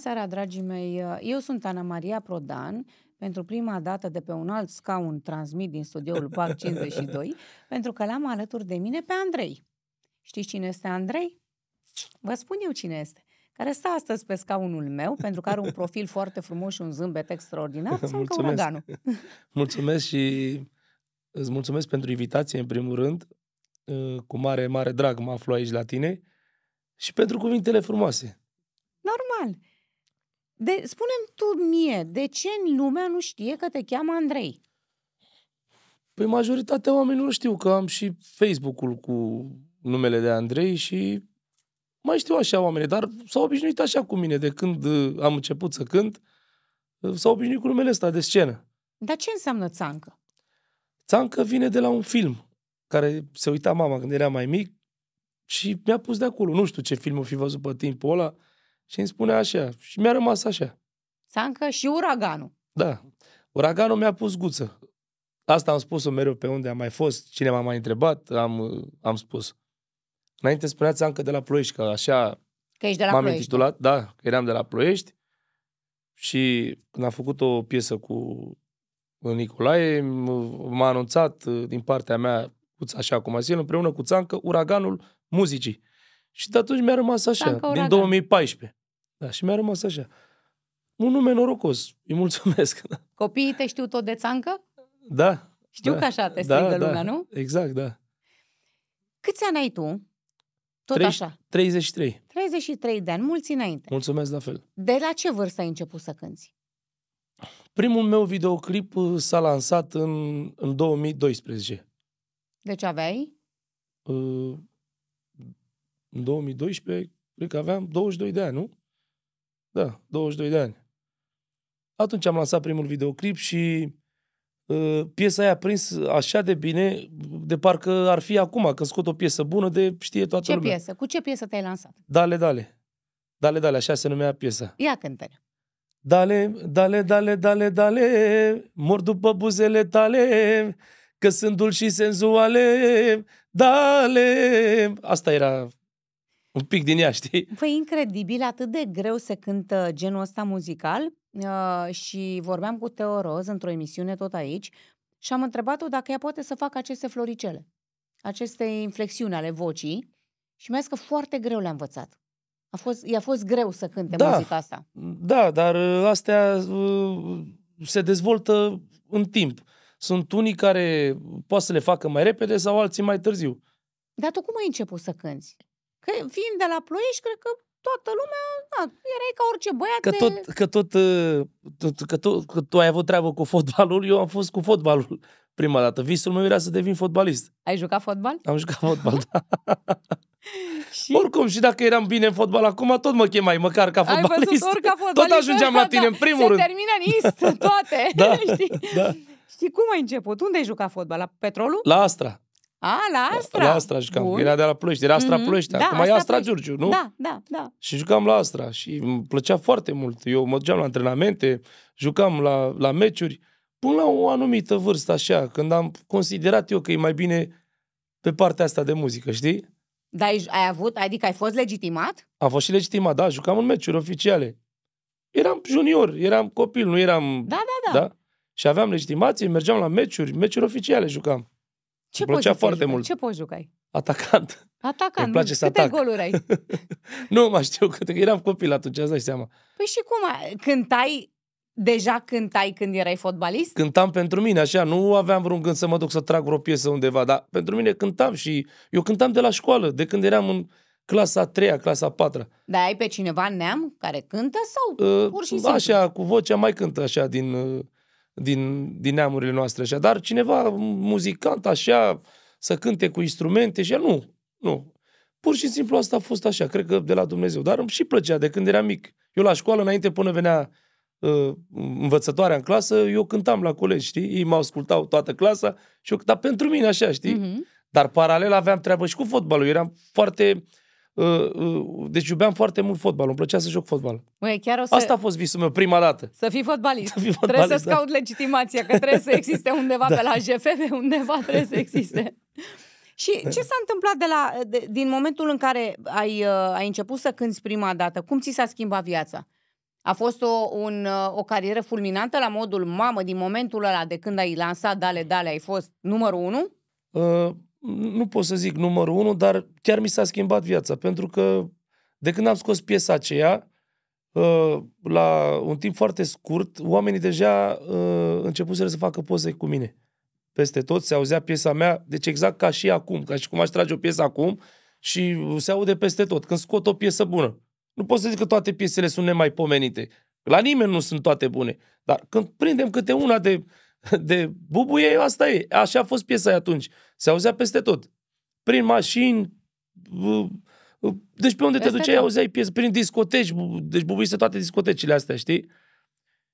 seara, dragii mei! Uh, eu sunt Ana Maria Prodan. Pentru prima dată de pe un alt scaun transmit din studioul PAC 52, pentru că l-am alături de mine pe Andrei. Știți cine este Andrei? Vă spun eu cine este care stă astăzi pe scaunul meu, pentru că are un profil foarte frumos și un zâmbet extraordinar, Mulțumesc. mulțumesc și îți mulțumesc pentru invitație, în primul rând. Uh, cu mare, mare drag mă aflu aici la tine și pentru cuvintele frumoase. Normal. De, spune-mi tu mie, de ce în lumea nu știe că te cheamă Andrei? Păi majoritatea oamenilor nu știu că am și Facebook-ul cu numele de Andrei și mai știu așa oameni, dar s-au obișnuit așa cu mine de când uh, am început să cânt, uh, s-au obișnuit cu numele ăsta de scenă. Dar ce înseamnă țancă? Țancă vine de la un film care se uita mama când era mai mic și mi-a pus de acolo. Nu știu ce film o fi văzut pe timpul ăla, și îmi spune așa. Și mi-a rămas așa. Sancă și uraganul. Da. Uraganul mi-a pus guță. Asta am spus-o mereu pe unde am mai fost, cine m-a mai întrebat, am, am spus. Înainte spuneați încă de la Ploiești, că așa că ești de la m-am Ploiești. intitulat, da, că eram de la Ploiești și când am făcut o piesă cu Nicolae, m-a anunțat din partea mea, așa cum a zis, împreună cu Țancă, uraganul muzicii. Și de atunci mi-a rămas așa, Țancă, din uragan. 2014. Da, și mi-a rămas așa. Un nume norocos. Îi mulțumesc. Da. Copiii te știu tot de țancă? Da. Știu da, că așa te da, strigă da, lumea, da, nu? Exact, da. Câți ani ai tu? Tot 30, așa. 33. 33 de ani, mulți înainte. Mulțumesc la fel. De la ce vârstă ai început să cânti? Primul meu videoclip uh, s-a lansat în, în 2012. Deci aveai? Uh, în 2012, cred că aveam 22 de ani, nu? Da, 22 de ani. Atunci am lansat primul videoclip și uh, piesa aia a prins așa de bine, de parcă ar fi acum, că scot o piesă bună, de știe toată ce lumea. piesă? Cu ce piesă te-ai lansat? Dale, dale. Dale, dale, așa se numea piesa. Ia cântă Dale, dale, dale, dale, dale, mor după buzele tale, că sunt dulci și senzuale, dale. Asta era un pic din ea, știi? Păi incredibil, atât de greu se cântă genul ăsta muzical uh, și vorbeam cu Teo Roz într-o emisiune tot aici și am întrebat-o dacă ea poate să facă aceste floricele, aceste inflexiuni ale vocii și mi-a zis că foarte greu le-a învățat. A fost, i-a fost greu să cânte da, muzica asta. Da, dar uh, astea uh, se dezvoltă în timp. Sunt unii care poate să le facă mai repede sau alții mai târziu. Dar tu cum ai început să cânti? Că fiind de la Ploiești, cred că toată lumea, da, erai ca orice băiat că tot, de... Că tot, uh, tot, că tot, că tu ai avut treabă cu fotbalul, eu am fost cu fotbalul prima dată. Visul meu era să devin fotbalist. Ai jucat fotbal? Am jucat fotbal, da. și? Oricum, și dacă eram bine în fotbal acum, tot mă chemai, măcar ca fotbalist. Ai văzut, ca fotbalist. Tot ajungeam la tine, da, în primul se rând. Se termină în ist, toate. Da, da, știi? da. Și cum ai început? Unde ai jucat fotbal? La Petrolul? La Astra. A, la Astra? La Astra jucam, Bun. era de la Ploiești, era Astra mm-hmm. Ploiești, da, acum Astra e Astra Ploiești. Giurgiu, nu? Da, da, da. Și jucam la Astra și îmi plăcea foarte mult. Eu mă duceam la antrenamente, jucam la, la meciuri, până la o anumită vârstă așa, când am considerat eu că e mai bine pe partea asta de muzică, știi? Dar ai avut, adică ai fost legitimat? Am fost și legitimat, da, jucam în meciuri oficiale. Eram junior, eram copil, nu eram... Da, da, da. da? Și aveam legitimație, mergeam la meciuri, meciuri oficiale jucam. Ce plăcea foarte jucai? mult. Ce poți jucai? Atacant. Atacant. Îmi place să Câte atac. goluri ai? nu mai știu, că eram copil atunci, îți dai seama. Păi și cum? Cântai Deja cântai când erai fotbalist? Cântam pentru mine, așa, nu aveam vreun gând să mă duc să trag vreo piesă undeva, dar pentru mine cântam și eu cântam de la școală, de când eram în clasa a treia, clasa a patra. Dar ai pe cineva neam care cântă sau uh, pur și simplu? Așa, cu vocea mai cântă așa din... Uh, din, din neamurile noastre așa, dar cineva muzicant așa, să cânte cu instrumente și nu, nu. Pur și simplu asta a fost așa, cred că de la Dumnezeu, dar îmi și plăcea de când eram mic. Eu la școală, înainte până venea uh, învățătoarea în clasă, eu cântam la colegi, știi? Ei mă ascultau toată clasa și eu cântam pentru mine așa, știi? Uh-huh. Dar paralel aveam treabă și cu fotbalul. Eu eram foarte uh, Ă, ă, deci iubeam foarte mult fotbal, îmi plăcea să joc fotbal. Măi, chiar o să... Asta a fost visul meu, prima dată. Să fii fotbalist. Să fii fotbalist trebuie să-ți da. caut legitimația, că trebuie să existe undeva da. pe la GFB, undeva trebuie să existe. Și da. ce s-a întâmplat de la, de, din momentul în care ai, uh, ai început să cânti prima dată? Cum ți s-a schimbat viața? A fost o, un, uh, o carieră fulminantă la modul mamă din momentul ăla de când ai lansat Dale Dale, ai fost numărul unu? Uh, nu pot să zic numărul unu, dar chiar mi s-a schimbat viața, pentru că de când am scos piesa aceea, uh, la un timp foarte scurt, oamenii deja uh, începuseră să facă poze cu mine. Peste tot se auzea piesa mea, deci exact ca și acum, ca și cum aș trage o piesă acum și se aude peste tot, când scot o piesă bună. Nu pot să zic că toate piesele sunt nemaipomenite. La nimeni nu sunt toate bune, dar când prindem câte una de de bubuie, asta e. Așa a fost piesa atunci. Se auzea peste tot. Prin mașini, deci pe unde peste te duceai, auzeai piesă prin discoteci, deci bubuise toate discotecile astea, știi?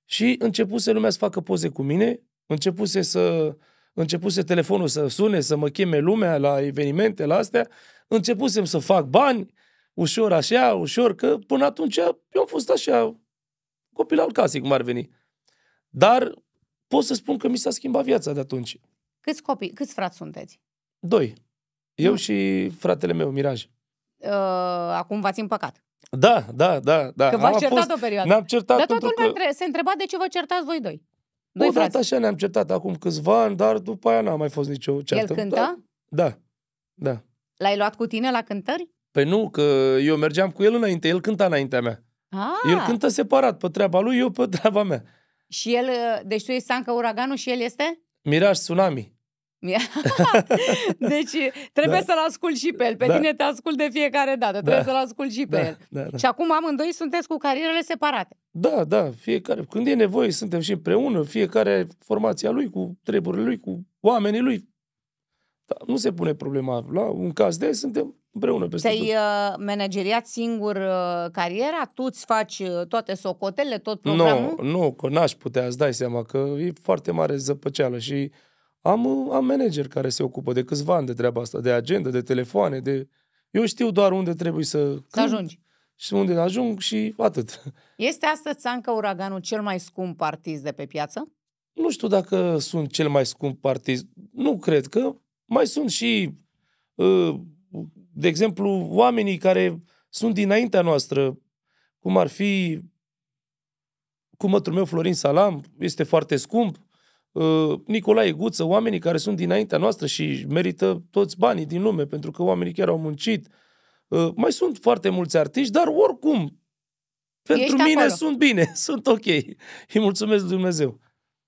Și începuse lumea să facă poze cu mine, începuse să începuse telefonul să sune, să mă cheme lumea la evenimente, la astea, începusem să fac bani, ușor așa, ușor, că până atunci eu am fost așa, copil al casei, cum ar veni. Dar pot să spun că mi s-a schimbat viața de atunci. Câți copii, câți frați sunteți? Doi. Eu da. și fratele meu, Miraj. Uh, acum v-ați împăcat. Da, da, da. da. Că v-ați certat fost, o perioadă. Ne-am certat dar toată lumea că... se întreba de ce vă certați voi doi. Doi Bă, așa ne-am certat acum câțiva ani, dar după aia n-a mai fost nicio ceartă. El cânta? Da, da. da. L-ai luat cu tine la cântări? Păi nu, că eu mergeam cu el înainte, el cânta înaintea mea. Ah. El cântă separat pe treaba lui, eu pe treaba mea. Și el, uh, deci tu ești Sanca Uraganul și el este? Miraj Tsunami. deci uh, trebuie da. să-l ascult și pe el. Pe da. tine te ascult de fiecare dată. Trebuie da. să-l ascult și pe da. el. Da, da. Și acum amândoi sunteți cu carierele separate. Da, da. Fiecare, când e nevoie, suntem și împreună. Fiecare formația lui, cu treburile lui, cu oamenii lui. Da, nu se pune problema. La un caz de suntem împreună peste Te-ai tot. Uh, manageriat singur uh, cariera? Tu îți faci uh, toate socotele, tot programul? Nu, nu, că n-aș putea, îți dai seama că e foarte mare zăpăceală și am, am manager care se ocupă de câțiva ani de treaba asta, de agenda, de telefoane, de... Eu știu doar unde trebuie să... Să ajungi. Și unde ajung și atât. Este astăzi Țancă Uraganul cel mai scump artist de pe piață? Nu știu dacă sunt cel mai scump artist. Nu cred că mai sunt și uh, de exemplu, oamenii care sunt dinaintea noastră, cum ar fi cumătul meu Florin Salam, este foarte scump, uh, Nicolae Guță, oamenii care sunt dinaintea noastră și merită toți banii din lume, pentru că oamenii chiar au muncit. Uh, mai sunt foarte mulți artiști, dar oricum, pentru Ești mine acolo. sunt bine, sunt ok. Îi mulțumesc Dumnezeu.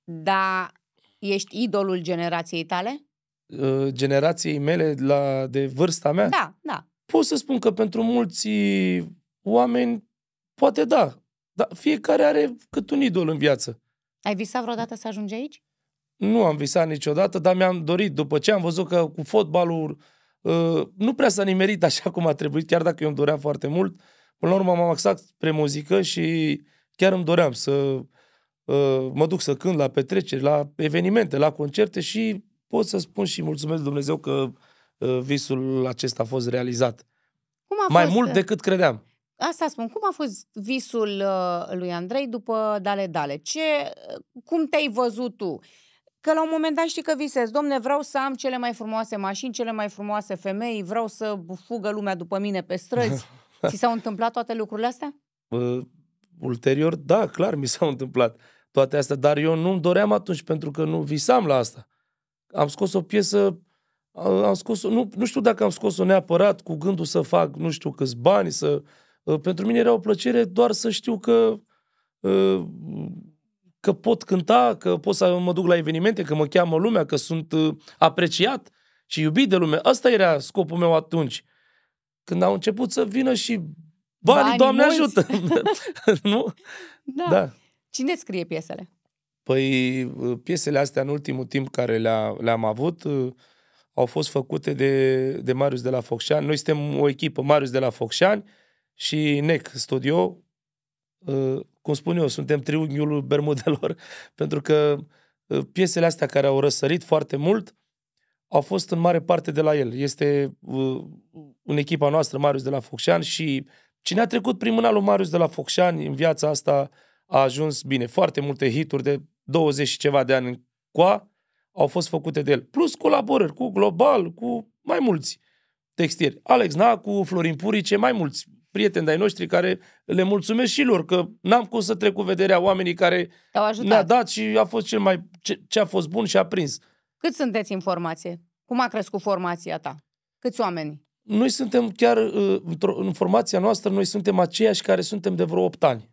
Da, ești idolul generației tale? Uh, generației mele, la, de vârsta mea? Da, da. Pot să spun că pentru mulți oameni, poate da, dar fiecare are cât un idol în viață. Ai visat vreodată să ajungi aici? Nu am visat niciodată, dar mi-am dorit. După ce am văzut că cu fotbalul uh, nu prea s-a nimerit așa cum a trebuit, chiar dacă eu îmi doream foarte mult, până la urmă m-am axat spre muzică și chiar îmi doream să uh, mă duc să cânt la petreceri, la evenimente, la concerte și pot să spun și mulțumesc Dumnezeu că uh, visul acesta a fost realizat. Cum a Mai fost? mult decât credeam. Asta spun. Cum a fost visul uh, lui Andrei după Dale Dale? Ce, uh, cum te-ai văzut tu? Că la un moment dat știi că visezi, domne, vreau să am cele mai frumoase mașini, cele mai frumoase femei, vreau să fugă lumea după mine pe străzi. Ți s-au întâmplat toate lucrurile astea? Uh, ulterior, da, clar, mi s-au întâmplat toate astea, dar eu nu-mi doream atunci pentru că nu visam la asta am scos o piesă, am scos, nu, nu știu dacă am scos-o neapărat cu gândul să fac nu știu câți bani, să... Uh, pentru mine era o plăcere doar să știu că uh, că pot cânta, că pot să mă duc la evenimente, că mă cheamă lumea, că sunt uh, apreciat și iubit de lume. Asta era scopul meu atunci. Când au început să vină și banii, banii Doamne mulți. ajută! nu? Da. da. Cine scrie piesele? Păi uh, piesele astea în ultimul timp care le-a, le-am avut uh, au fost făcute de, de Marius de la Focșani. Noi suntem o echipă, Marius de la Focșani și NEC Studio. Uh, cum spun eu, suntem triunghiul Bermudelor, pentru că piesele astea care au răsărit foarte mult au fost în mare parte de la el. Este în echipa noastră Marius de la Focșani și cine a trecut prin mâna lui Marius de la Focșani în viața asta a ajuns bine. Foarte multe hituri de 20 și ceva de ani încoa, au fost făcute de el. Plus colaborări cu Global, cu mai mulți textieri. Alex Nacu, Florin Purice, mai mulți prieteni de-ai noștri care le mulțumesc și lor că n-am cum să trec cu vederea oamenii care ne-a dat și a fost cel mai, ce, ce a fost bun și a prins. Cât sunteți în formație? Cum a crescut formația ta? Câți oameni? Noi suntem chiar, uh, în formația noastră, noi suntem aceiași care suntem de vreo 8 ani.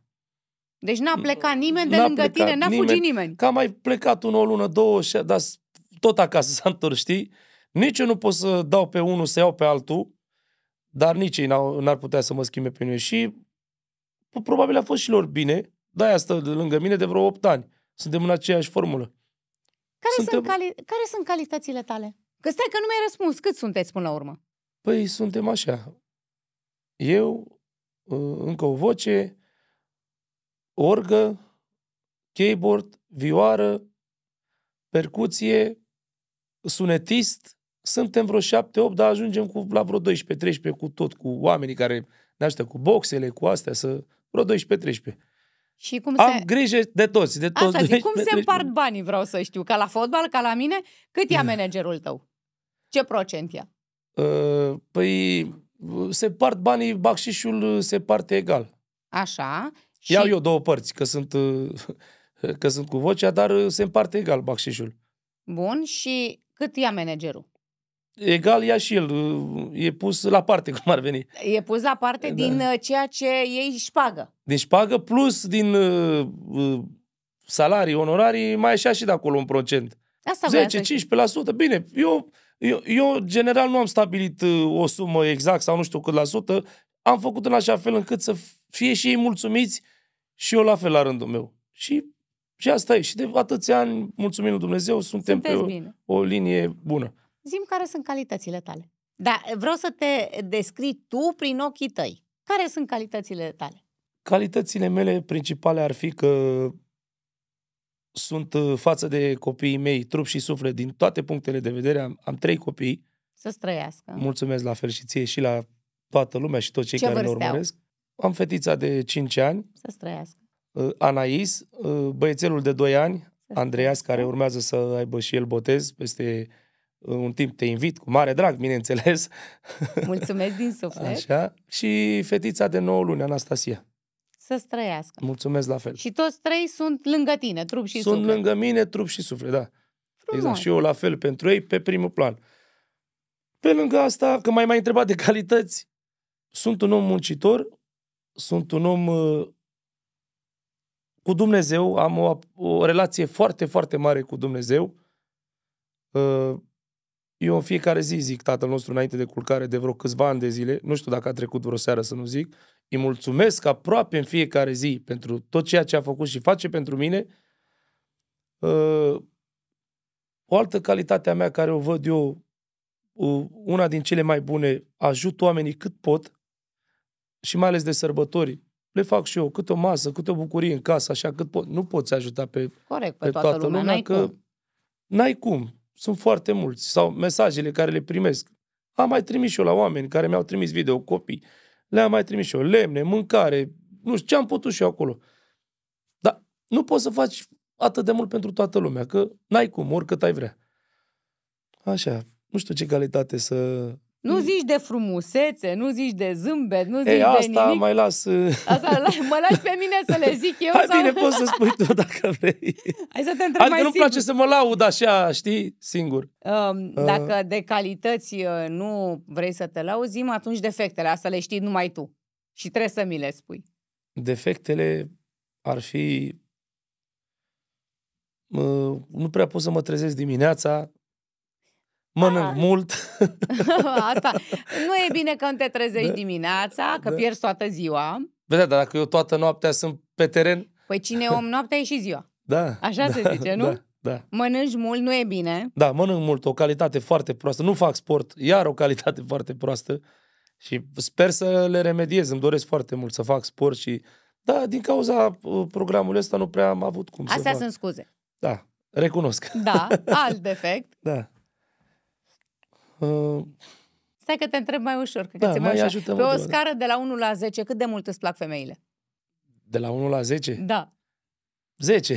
Deci n-a plecat nimeni de n-a lângă tine, n-a nimeni. fugit nimeni. Cam a mai plecat unul o lună, două, și, dar tot acasă s-a întors, știi? Nici eu nu pot să dau pe unul, să iau pe altul, dar nici ei n-au, n-ar putea să mă schimbe pe mine. Și probabil a fost și lor bine, dar aia stă de lângă mine de vreo 8 ani. Suntem în aceeași formulă. Care, Suntem... sunt, cali... Care sunt calitățile tale? Că stai că nu mi-ai răspuns. Cât sunteți până la urmă? Păi suntem așa. Eu, uh, încă o voce, orgă, keyboard, vioară, percuție, sunetist, suntem vreo șapte, opt, dar ajungem cu, la vreo 12-13 cu tot, cu oamenii care ne aștept cu boxele, cu astea, să vreo 12-13. Și cum Am se... grijă de toți, de toți. Asta zic, cum se împart banii, vreau să știu, ca la fotbal, ca la mine, cât ia managerul tău? Ce procent ia? Uh, păi, se part banii, baxișul se parte egal. Așa. Și... Iau eu două părți, că sunt, că sunt cu vocea, dar se împarte egal baxișul. Bun, și cât ia managerul? Egal ia și el, e pus la parte, cum ar veni. E pus la parte da. din uh, ceea ce ei își pagă. Din pagă plus din uh, uh, salarii, onorarii, mai așa și de acolo un procent. Asta 10-15%. Bine, eu, eu, eu general nu am stabilit uh, o sumă exact sau nu știu cât la sută. Am făcut în așa fel încât să fie și ei mulțumiți și eu la fel la rândul meu. Și, și asta e. Și de atâția ani, mulțumim lui Dumnezeu, suntem Sunteți pe o, o linie bună. Zim care sunt calitățile tale. Dar vreau să te descrii tu prin ochii tăi. Care sunt calitățile tale? Calitățile mele principale ar fi că sunt uh, față de copiii mei, trup și suflet, din toate punctele de vedere. Am, am trei copii. Să străiască. Mulțumesc la fel și ție și la toată lumea și tot cei Ce care ne urmăresc. Au? Am fetița de 5 ani. Să străiască. Ă, Anais, ă, băiețelul de 2 ani, Andreas, care urmează să aibă și el botez peste ă, un timp te invit, cu mare drag, bineînțeles. Mulțumesc din suflet. Așa. Și fetița de 9 luni, Anastasia. Să străiască. Mulțumesc la fel. Și toți trei sunt lângă tine, trup și sunt suflet. Sunt lângă mine, trup și suflet, da. Frumos. Exact. Și eu la fel pentru ei, pe primul plan. Pe lângă asta, că m-ai mai întrebat de calități, sunt un om muncitor, sunt un om uh, cu Dumnezeu, am o, o relație foarte, foarte mare cu Dumnezeu. Uh, eu în fiecare zi zic tatăl nostru înainte de culcare de vreo câțiva ani de zile, nu știu dacă a trecut vreo seară să nu zic, îi mulțumesc aproape în fiecare zi pentru tot ceea ce a făcut și face pentru mine. Uh, o altă calitate a mea care o văd eu, una din cele mai bune, ajut oamenii cât pot, și mai ales de sărbători, le fac și eu câte o masă, câte o bucurie în casă, așa cât pot. Nu poți ajuta pe, Corect, pe, pe toată, toată lumea, lumea n-ai că cum. n-ai cum. Sunt foarte mulți. Sau mesajele care le primesc. Am mai trimis și eu la oameni care mi-au trimis video copii. Le-am mai trimis și eu lemne, mâncare, nu știu ce am putut și eu acolo. Dar nu poți să faci atât de mult pentru toată lumea, că n-ai cum, oricât ai vrea. Așa, nu știu ce calitate să, nu mm. zici de frumusețe, nu zici de zâmbet, nu zici Ei, asta de nimic. mai las... Uh, asta mă lași pe mine să le zic eu? Hai sau... bine, poți să spui tu dacă vrei. Hai să te întreb adică mai nu-mi place să mă laud așa, știi, singur. Um, uh. Dacă de calități uh, nu vrei să te lauzi, atunci defectele, asta le știi numai tu. Și trebuie să mi le spui. Defectele ar fi... Nu prea pot să mă trezesc dimineața, Mănânc A. mult. Asta. Nu e bine când te trezești da. dimineața, că da. pierzi toată ziua. Vedea, dar dacă eu toată noaptea sunt pe teren... Păi cine om noaptea e și ziua. Da. Așa da, se zice, nu? Da, da. Mănânci mult, nu e bine. Da, mănânc mult, o calitate foarte proastă. Nu fac sport, iar o calitate foarte proastă. Și sper să le remediez. Îmi doresc foarte mult să fac sport și... Da, din cauza uh, programului ăsta nu prea am avut cum Astea să fac. Astea sunt scuze. Da, recunosc. Da, alt defect. da. Uh, Stai că te întreb mai ușor, că da, mai, mai Ajută Pe o scară de la 1 la 10, cât de mult îți plac femeile? De la 1 la 10? Da. 10.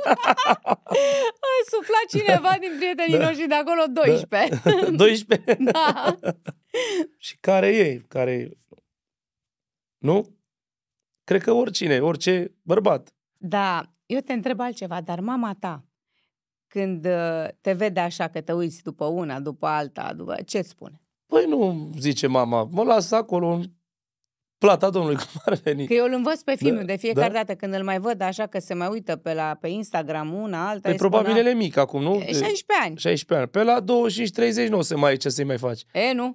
A suflat cineva da. din prietenii da. noștri de acolo 12. Da. 12? da. Și care e? Care Nu? Cred că oricine, orice bărbat. Da. Eu te întreb altceva, dar mama ta, când uh, te vede așa că te uiți după una, după alta, după... ce spune? Păi nu, zice mama, mă las acolo în plata domnului, cum ar veni. Că eu îl învăț pe filmul da, de fiecare da? dată când îl mai văd așa că se mai uită pe la pe Instagram una, alta. Păi probabil el e mic acum, nu? 16 ani. 16 ani. Pe la 25-30 nu o să mai ce să-i mai faci. E, nu.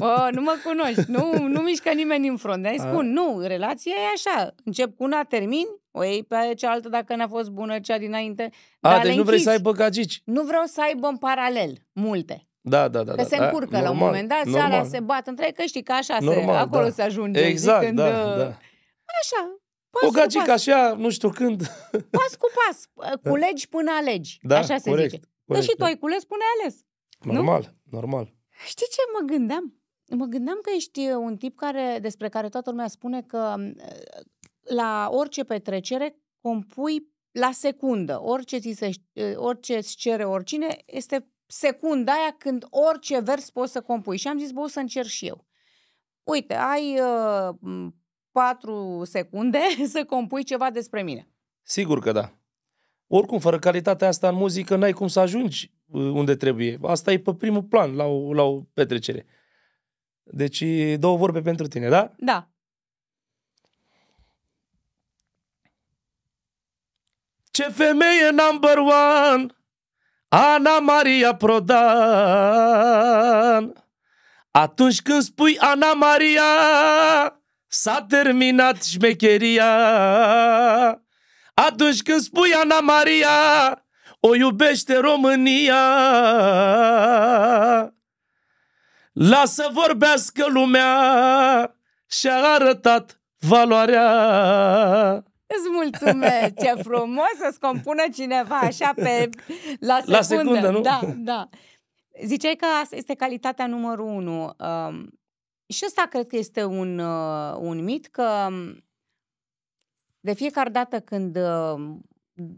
O, nu mă cunoști. Nu, nu mișcă nimeni în front. Dar îi spun, nu, relația e așa. Încep cu una, termin o iei pe cealaltă dacă n-a fost bună cea dinainte. A, dar deci nu vrei să aibă gagici. Nu vreau să aibă în paralel multe. Da, da, da. Că da, se încurcă da, la normal, un moment dat, seara se bat între că știi că așa normal, se, acolo da. se ajunge. Exact, când, da, uh, da. Așa, Pas o gagică pas. așa, nu știu când. Pas cu pas. Uh, da. Culegi până alegi. Da, așa se corect, zice. Corect, deci și tu da. ai cules până ai ales. Normal, nu? normal. Știi ce mă gândeam? Mă gândeam că ești uh, un tip care, despre care toată lumea spune că la orice petrecere compui la secundă. Orice, ți se, orice îți cere oricine este secunda aia când orice vers poți să compui. Și am zis, bă, o să încerc și eu. Uite, ai uh, patru secunde să compui ceva despre mine. Sigur că da. Oricum, fără calitatea asta în muzică, n-ai cum să ajungi ă, unde trebuie. Asta e pe primul plan la o, la o petrecere. Deci, două vorbe pentru tine, da? Da. Ce femeie number one Ana Maria Prodan Atunci când spui Ana Maria S-a terminat șmecheria Atunci când spui Ana Maria O iubește România Lasă vorbească lumea Și-a arătat valoarea Îți mulțumesc, ce frumos să-ți compună cineva așa pe, la secundă. La secundă, nu? Da, da. Ziceai că asta este calitatea numărul unu. Um, și ăsta cred că este un, uh, un mit, că um, de fiecare dată când uh,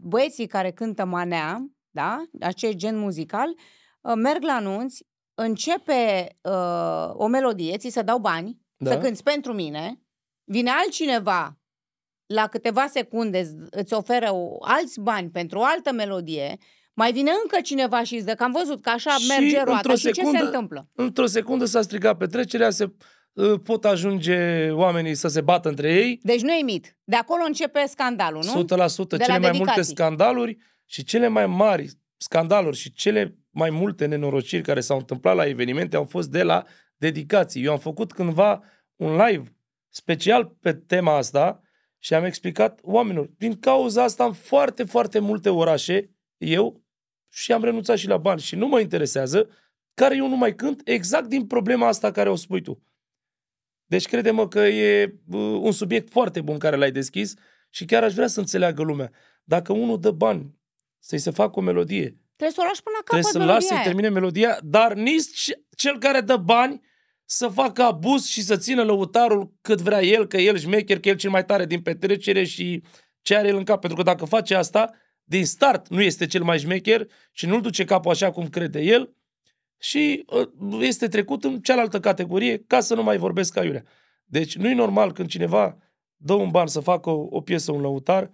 băieții care cântă manea, da, acest gen muzical, uh, merg la anunți, începe uh, o melodie, ți se dau bani, da. să cânți pentru mine, vine altcineva la câteva secunde îți oferă alți bani pentru o altă melodie, mai vine încă cineva și îți că am văzut că așa și merge roata. Și secundă, ce se întâmplă? Într-o secundă s-a strigat petrecerea, se pot ajunge oamenii să se bată între ei. Deci nu e mit. De acolo începe scandalul, nu? 100%. De cele mai dedicații. multe scandaluri și cele mai mari scandaluri și cele mai multe nenorociri care s-au întâmplat la evenimente au fost de la dedicații. Eu am făcut cândva un live special pe tema asta și am explicat oamenilor. Din cauza asta am foarte, foarte multe orașe, eu, și am renunțat și la bani și nu mă interesează, care eu nu mai cânt exact din problema asta care o spui tu. Deci crede-mă că e un subiect foarte bun care l-ai deschis și chiar aș vrea să înțeleagă lumea. Dacă unul dă bani să-i se facă o melodie, trebuie să o lași până la capăt Trebuie să-l lași să termine melodia, dar nici cel care dă bani să facă abuz și să țină lăutarul cât vrea el, că el șmecher, că el cel mai tare din petrecere și ce are el în cap. Pentru că dacă face asta, din start nu este cel mai șmecher și nu-l duce capul așa cum crede el și ă, este trecut în cealaltă categorie ca să nu mai vorbesc ca iurea. Deci nu e normal când cineva dă un ban să facă o, o piesă, un lăutar,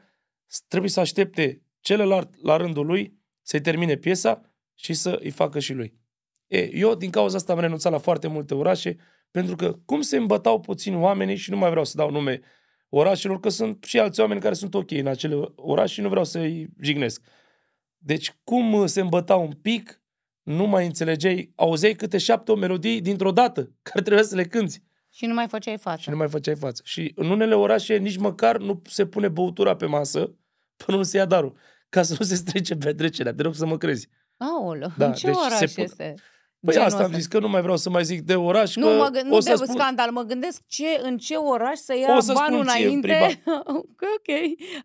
trebuie să aștepte celălalt la rândul lui să-i termine piesa și să i facă și lui. E, eu din cauza asta am renunțat la foarte multe orașe, pentru că cum se îmbătau puțin oamenii și nu mai vreau să dau nume orașelor, că sunt și alți oameni care sunt ok în acele orașe și nu vreau să-i jignesc. Deci cum uh, se îmbăta un pic, nu mai înțelegeai, auzeai câte șapte o melodii dintr-o dată, care trebuia să le cânți. Și nu mai făceai față. Și nu mai făceai față. Și în unele orașe nici măcar nu se pune băutura pe masă până nu se ia darul, ca să nu se strece petrecerea. Te rog să mă crezi. Aolo, da, ce deci oraș se pun... este? Păi Genul asta am zis, că nu mai vreau să mai zic de oraș. Nu, mă, nu o să spun... scandal, mă gândesc ce, în ce oraș să ia o să banul înainte. Că, ok,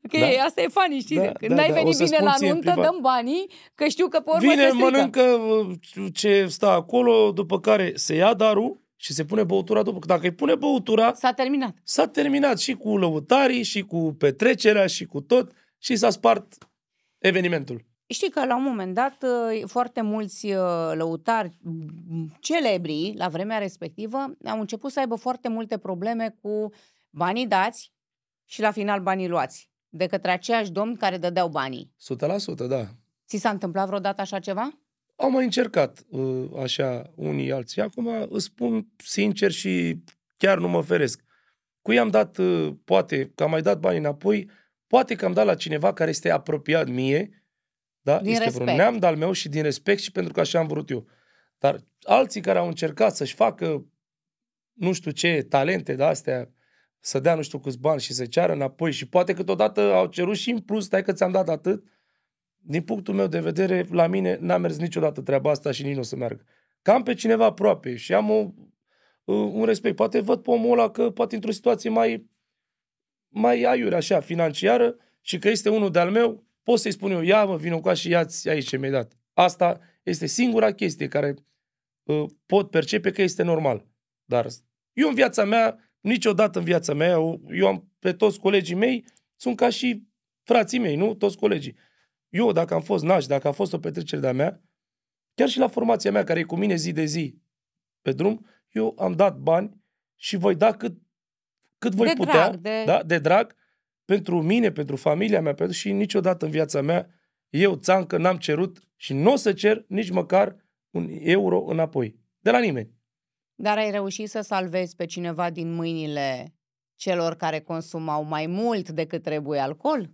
okay da? asta e funny, știi? Da, Când da, ai da, venit bine la nuntă, dăm banii, că știu că pe urmă Vine, se mănâncă uh, ce stă acolo, după care se ia darul, și se pune băutura după. Dacă îi pune băutura... S-a terminat. S-a terminat și cu lăutarii, și cu petrecerea, și cu tot. Și s-a spart evenimentul. Știi că la un moment dat uh, foarte mulți uh, lăutari celebri la vremea respectivă au început să aibă foarte multe probleme cu banii dați și la final banii luați de către aceiași domni care dădeau banii. 100%, da. Ți s-a întâmplat vreodată așa ceva? Au mai încercat uh, așa unii alții. Acum îți spun sincer și chiar nu mă feresc. Cui am dat, poate că am mai dat bani înapoi, poate că am dat la cineva care este apropiat mie, da? Din este respect. vreun neam de-al meu și din respect și pentru că așa am vrut eu. Dar alții care au încercat să-și facă nu știu ce talente de astea, să dea nu știu câți bani și să ceară înapoi și poate că câteodată au cerut și în plus, stai că ți-am dat atât, din punctul meu de vedere, la mine n-a mers niciodată treaba asta și nici nu o să meargă. Cam pe cineva aproape și am o, uh, un respect. Poate văd pe omul ăla că poate într-o situație mai, mai aiure, așa, financiară, și că este unul de-al meu, pot să-i spun eu, ia mă, vină cu și ia-ți aici dat. Asta este singura chestie care uh, pot percepe că este normal. Dar eu în viața mea, niciodată în viața mea, eu, eu am pe toți colegii mei, sunt ca și frații mei, nu? Toți colegii. Eu, dacă am fost naș, dacă a fost o petrecere de-a mea, chiar și la formația mea, care e cu mine zi de zi pe drum, eu am dat bani și voi da cât, cât voi de putea, drag, de... Da, de drag, pentru mine, pentru familia mea, pentru și niciodată în viața mea eu, țancă, n-am cerut și nu o să cer nici măcar un euro înapoi. De la nimeni. Dar ai reușit să salvezi pe cineva din mâinile celor care consumau mai mult decât trebuie alcool?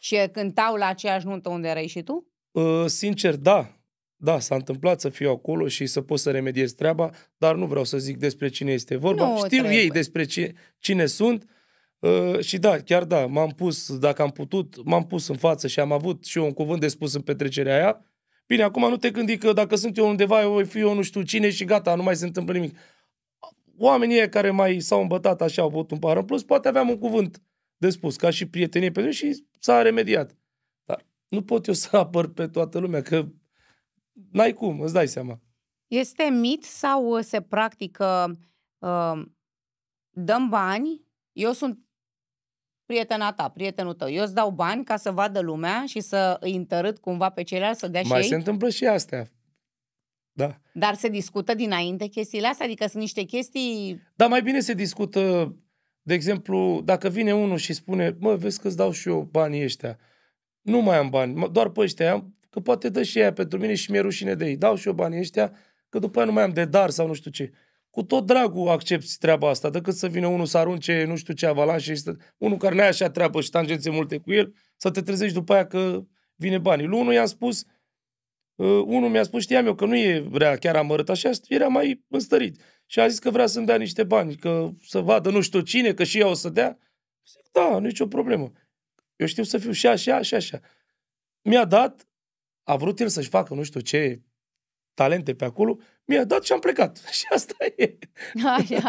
Și cântau la aceeași nuntă unde erai și tu? Uh, sincer, da. Da, s-a întâmplat să fiu acolo și să pot să remediez treaba, dar nu vreau să zic despre cine este vorba. Nu Știu trebuie. ei despre cine, cine sunt Uh, și da, chiar da, m-am pus, dacă am putut, m-am pus în față și am avut și eu un cuvânt de spus în petrecerea aia. Bine, acum nu te gândi că dacă sunt eu undeva, eu voi fi eu nu știu cine și gata, nu mai se întâmplă nimic. Oamenii care mai s-au îmbătat așa, au avut un par în plus, poate aveam un cuvânt de spus, ca și prietenie pentru și s-a remediat. Dar nu pot eu să apăr pe toată lumea, că n-ai cum, îți dai seama. Este mit sau se practică uh, dăm bani, eu sunt prietena ta, prietenul tău. Eu îți dau bani ca să vadă lumea și să îi întărât cumva pe ceilalți, să dea Mai și Mai se întâmplă și astea. Da. Dar se discută dinainte chestiile astea? Adică sunt niște chestii... Da, mai bine se discută, de exemplu, dacă vine unul și spune, mă, vezi că îți dau și eu banii ăștia. Nu mai am bani, doar pe ăștia am, că poate dă și ea pentru mine și mi-e rușine de ei. Dau și eu banii ăștia, că după aia nu mai am de dar sau nu știu ce cu tot dragul accepti treaba asta, decât să vină unul să arunce nu știu ce avalanșe și să, unul care n-ai așa treabă și tangențe multe cu el, să te trezești după aia că vine banii. Lui unul i a spus, uh, unul mi-a spus, știam eu că nu e vrea chiar amărât așa, era mai înstărit. Și a zis că vrea să-mi dea niște bani, că să vadă nu știu cine, că și ea o să dea. Zic, da, nicio problemă. Eu știu să fiu și așa, și așa. Mi-a dat, a vrut el să-și facă nu știu ce talente pe acolo, mi-a dat și am plecat. Și asta e.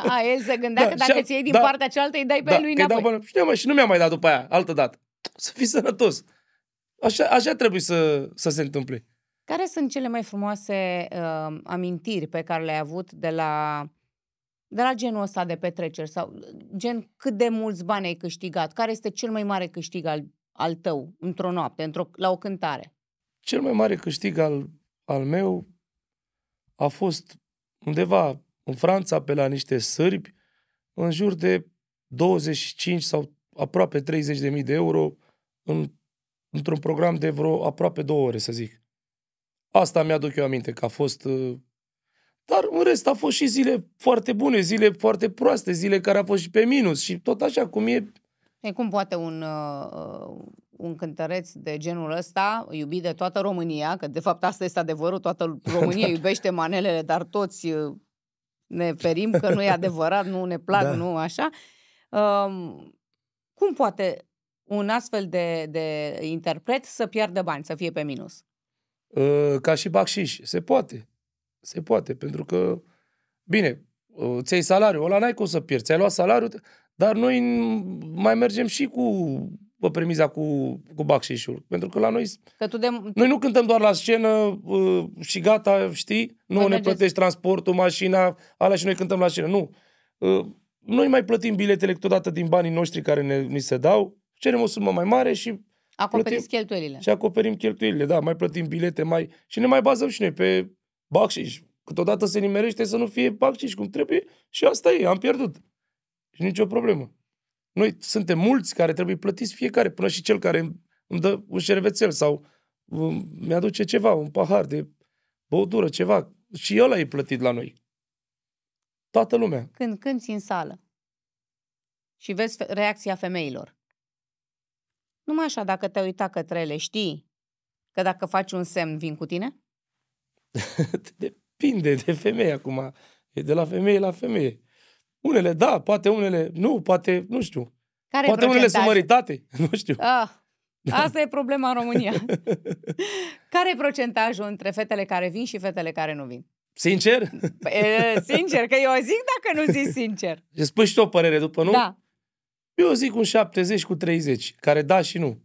a, el se gândea da, că dacă ți iei din da, partea cealaltă, îi dai pe da, lui înapoi. Dau până, știu, mă, și nu mi-a mai dat după aia, altă dată. Să fii sănătos. Așa, așa trebuie să, să se întâmple. Care sunt cele mai frumoase uh, amintiri pe care le-ai avut de la, de la genul ăsta de petreceri? Sau gen cât de mulți bani ai câștigat? Care este cel mai mare câștig al, al tău într-o noapte, într-o, la o cântare? Cel mai mare câștig al, al meu a fost undeva în Franța, pe la niște sârbi, în jur de 25 sau aproape 30 de mii de euro în, într-un program de vreo aproape două ore, să zic. Asta mi-aduc eu aminte, că a fost... Uh, dar în rest a fost și zile foarte bune, zile foarte proaste, zile care a fost și pe minus și tot așa cum e... E cum poate un, uh, uh un cântăreț de genul ăsta, iubit de toată România, că de fapt asta este adevărul, toată România iubește manelele, dar toți uh, ne ferim că nu e adevărat, nu ne plac, da. nu așa. Um, cum poate un astfel de, de interpret să piardă bani, să fie pe minus? Uh, ca și Baxiș, Se poate. Se poate, pentru că, bine, uh, ți-ai salariul ăla, n-ai cum să pierzi. Ți-ai luat salariul, dar noi mai mergem și cu pe premiza cu, cu baxișul. Pentru că la noi... Că tu de... Noi nu cântăm doar la scenă uh, și gata, știi? Nu ne plătești transportul, mașina, alea și noi cântăm la scenă. Nu. Uh, noi mai plătim biletele câteodată din banii noștri care ne, ni se dau, cerem o sumă mai mare și Acoperim cheltuielile. Și acoperim cheltuielile, da, mai plătim bilete, mai... Și ne mai bazăm și noi pe baxiș. Câteodată se nimerește să nu fie baxiș cum trebuie și asta e, am pierdut. Și nicio problemă. Noi suntem mulți care trebuie plătiți fiecare, până și cel care îmi dă un șervețel sau um, mi-aduce ceva, un pahar de băutură, ceva. Și el e plătit la noi. Toată lumea. Când cânti în sală și vezi reacția femeilor, numai așa, dacă te-ai uitat către ele, știi că dacă faci un semn, vin cu tine? Depinde de femeie acum. E de la femeie la femeie. Unele da, poate unele nu, poate nu știu. Care poate unele sunt măritate, nu știu. Ah, da. asta e problema în România. care e procentajul între fetele care vin și fetele care nu vin? Sincer? Păi, e, sincer, că eu zic dacă nu zici sincer. Și spui și tu o părere după, nu? Da. Eu zic un 70 cu 30, care da și nu.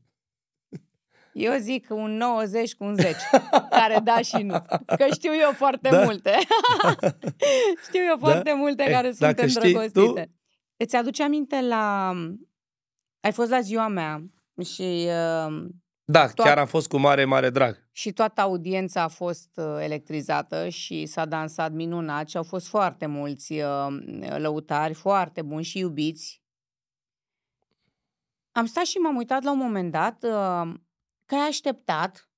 Eu zic un 90 cu un 10, care da și nu. Că știu eu foarte da? multe. știu eu da? foarte da? multe eh, care sunt îndrăgostite. Tu? Îți aduce aminte la... Ai fost la ziua mea și... Uh, da, toată... chiar am fost cu mare, mare drag. Și toată audiența a fost uh, electrizată și s-a dansat minunat și au fost foarte mulți uh, lăutari, foarte buni și iubiți. Am stat și m-am uitat la un moment dat... Uh, că ai așteptat,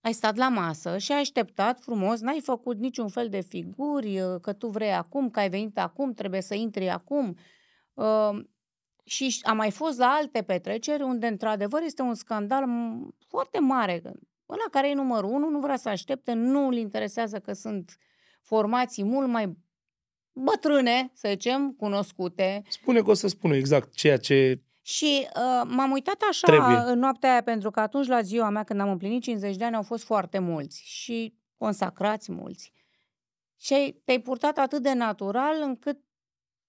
ai stat la masă și ai așteptat frumos, n-ai făcut niciun fel de figuri, uh, că tu vrei acum, că ai venit acum, trebuie să intri acum. Uh, și am mai fost la alte petreceri unde, într-adevăr, este un scandal foarte mare. Ăla care e numărul unu nu vrea să aștepte, nu îl interesează că sunt formații mult mai bătrâne, să zicem, cunoscute. Spune că o să spună exact ceea ce și uh, m-am uitat așa Trebuie. în noaptea aia, pentru că atunci la ziua mea, când am împlinit 50 de ani, au fost foarte mulți și consacrați mulți. Și te-ai purtat atât de natural încât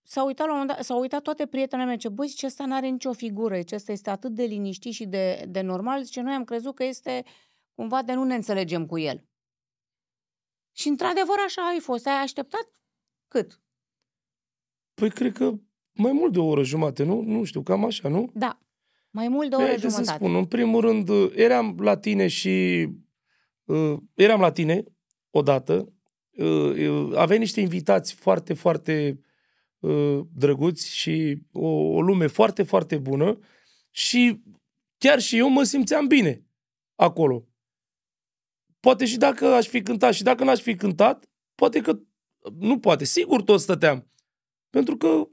s au uitat, la un dat, s-au uitat toate prietenele mele, ce băi, zice, ăsta n-are nicio figură, ce ăsta este atât de liniștit și de, de normal, ce noi am crezut că este cumva de nu ne înțelegem cu el. Și într-adevăr așa ai fost, ai așteptat cât? Păi cred că mai mult de o oră jumate, nu? Nu știu, cam așa, nu? Da. Mai mult de o oră Hai deci, jumătate. să spun, în primul rând, uh, eram la tine și... Uh, eram la tine odată. Uh, uh, aveai niște invitați foarte, foarte uh, drăguți și o, o lume foarte, foarte bună și chiar și eu mă simțeam bine acolo. Poate și dacă aș fi cântat și dacă n-aș fi cântat, poate că, nu poate, sigur tot stăteam. Pentru că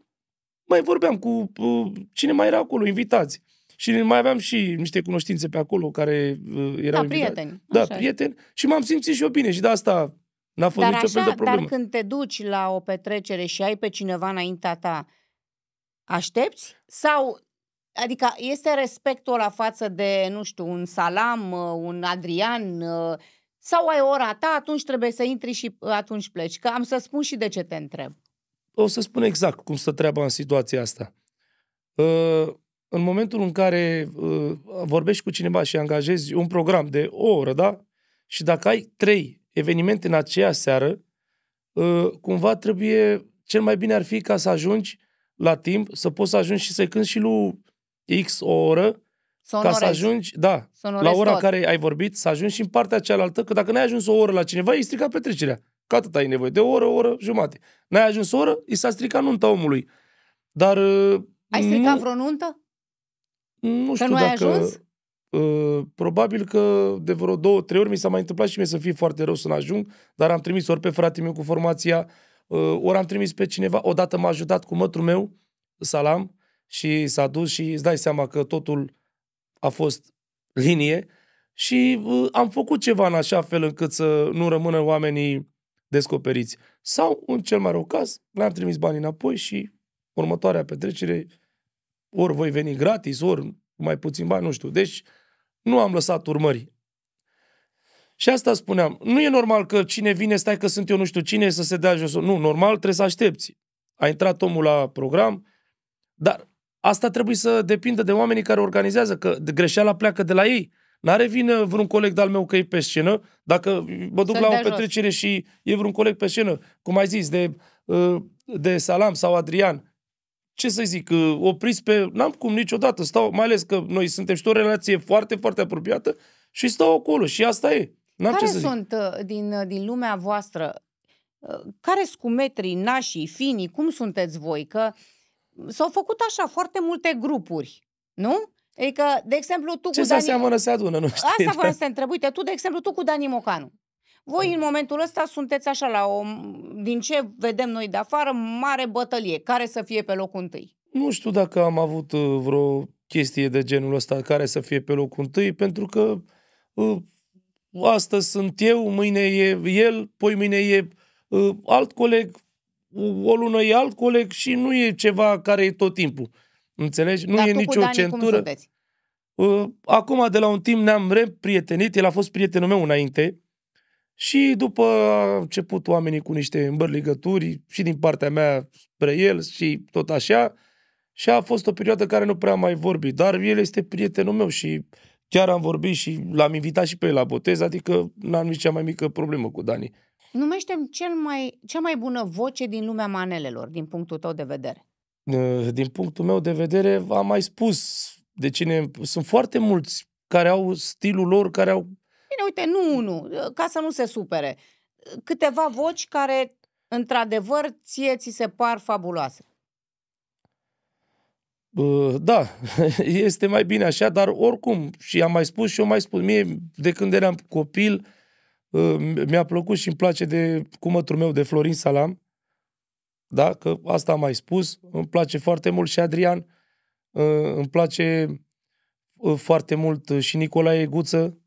mai vorbeam cu uh, cine mai era acolo, invitați. Și mai aveam și niște cunoștințe pe acolo care uh, erau da, invitați. prieteni. Da, prieteni. Și m-am simțit și eu bine și de asta n-a fost dar nicio așa, fel de problemă. Dar când te duci la o petrecere și ai pe cineva înaintea ta, aștepți? Sau Adică este respectul la față de, nu știu, un Salam, uh, un Adrian, uh, sau ai ora ta, atunci trebuie să intri și atunci pleci. Că am să spun și de ce te întreb o să spun exact cum stă treaba în situația asta. Ă, în momentul în care ă, vorbești cu cineva și angajezi un program de o oră, da? Și dacă ai trei evenimente în aceea seară, ă, cumva trebuie, cel mai bine ar fi ca să ajungi la timp, să poți să ajungi și să cânti și lui X o oră, Sonorezi. ca să ajungi, da, Sonorezi la ora tot. care ai vorbit, să ajungi și în partea cealaltă, că dacă n-ai ajuns o oră la cineva, ai stricat petrecerea. Că atât ai nevoie. De o oră, o oră, jumate. N-ai ajuns o oră, i s-a stricat nunta omului. Dar... Uh, ai stricat nu, vreo nuntă? Nu știu că nu ai dacă... ajuns? Uh, probabil că de vreo două, trei ori mi s-a mai întâmplat și mie să fie foarte rău să nu ajung, dar am trimis ori pe fratele meu cu formația, uh, ori am trimis pe cineva, odată m-a ajutat cu mătru meu, Salam, și s-a dus și îți dai seama că totul a fost linie și uh, am făcut ceva în așa fel încât să nu rămână oamenii descoperiți. Sau, în cel mai rău caz, le-am trimis banii înapoi și următoarea petrecere ori voi veni gratis, ori mai puțin bani, nu știu. Deci, nu am lăsat urmări. Și asta spuneam. Nu e normal că cine vine, stai că sunt eu nu știu cine, să se dea jos. Nu, normal trebuie să aștepți. A intrat omul la program, dar asta trebuie să depindă de oamenii care organizează, că greșeala pleacă de la ei. N-are vină vreun coleg de-al meu că e pe scenă, dacă mă duc la o petrecere jos. și e vreun coleg pe scenă, cum ai zis, de, ă, de Salam sau Adrian, ce să zic, ă, opriți pe... N-am cum niciodată, stau, mai ales că noi suntem și o relație foarte, foarte apropiată și stau acolo și asta e. N-am Care ce să zic. sunt ă, din, din lumea voastră care scumetrii, nașii, finii, cum sunteți voi? Că s-au făcut așa foarte multe grupuri, nu? Adică, de exemplu, tu Ce cu se Dani... seamănă, se adună, nu știu. Asta vreau să te întreb. Uite, tu, de exemplu, tu cu Dani Mocanu. Voi, în momentul ăsta, sunteți așa la o... Din ce vedem noi de afară, mare bătălie. Care să fie pe locul întâi? Nu știu dacă am avut uh, vreo chestie de genul ăsta care să fie pe locul întâi, pentru că uh, astăzi sunt eu, mâine e el, poi mâine e uh, alt coleg, o lună e alt coleg și nu e ceva care e tot timpul. Înțelegi? Nu Dar e nicio Dani, centură. Uh, acum, de la un timp, ne-am reprietenit. El a fost prietenul meu înainte. Și după a început oamenii cu niște îmbărligături și din partea mea spre el și tot așa. Și a fost o perioadă care nu prea mai vorbi. Dar el este prietenul meu și chiar am vorbit și l-am invitat și pe el la botez. Adică n-am nici cea mai mică problemă cu Dani. Numește-mi cel mai, cea mai bună voce din lumea manelelor, din punctul tău de vedere din punctul meu de vedere, am mai spus de cine... Sunt foarte mulți care au stilul lor, care au... Bine, uite, nu unul, ca să nu se supere. Câteva voci care, într-adevăr, ție ți se par fabuloase. Da, este mai bine așa, dar oricum, și am mai spus și eu mai spus, mie de când eram copil mi-a plăcut și îmi place de cumătul meu de Florin Salam, da? Că asta am mai spus, îmi place foarte mult și Adrian, îmi place foarte mult și Nicolae Guță,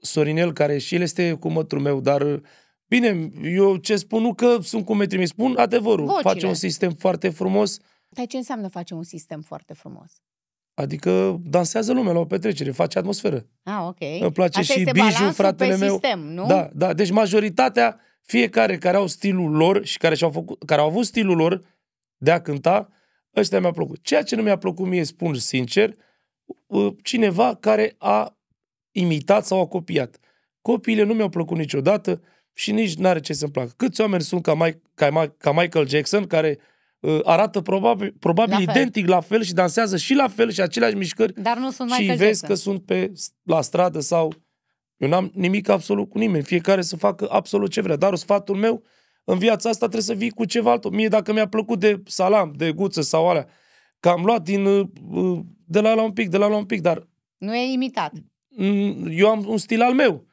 Sorinel, care și el este cu mătru meu, dar bine, eu ce spun, nu că sunt cu metri, mi spun adevărul. Vocile. Face un sistem foarte frumos. Dar ce înseamnă face un sistem foarte frumos? Adică dansează lumea la o petrecere, face atmosferă. Ah, ok. Îmi place Asta și Biju, fratele pe meu. Sistem, nu? Da, da, deci majoritatea fiecare care au stilul lor și care, și-au făcut, care au avut stilul lor de a cânta, ăștia mi-a plăcut. Ceea ce nu mi-a plăcut mie, spun sincer, uh, cineva care a imitat sau a copiat. Copiile nu mi-au plăcut niciodată și nici n-are ce să-mi placă. Câți oameni sunt ca, Mike, ca, ca Michael Jackson care uh, arată probabil, probabil la identic la fel și dansează și la fel și aceleași mișcări Dar nu sunt și Michael vezi Jackson. că sunt pe la stradă sau eu n-am nimic absolut cu nimeni. Fiecare să facă absolut ce vrea. Dar sfatul meu, în viața asta trebuie să vii cu ceva altul. Mie dacă mi-a plăcut de salam, de guță sau alea, că am luat din, uh, uh, de la la un pic, de la la un pic, dar... Nu e imitat. Mm, eu am un stil al meu.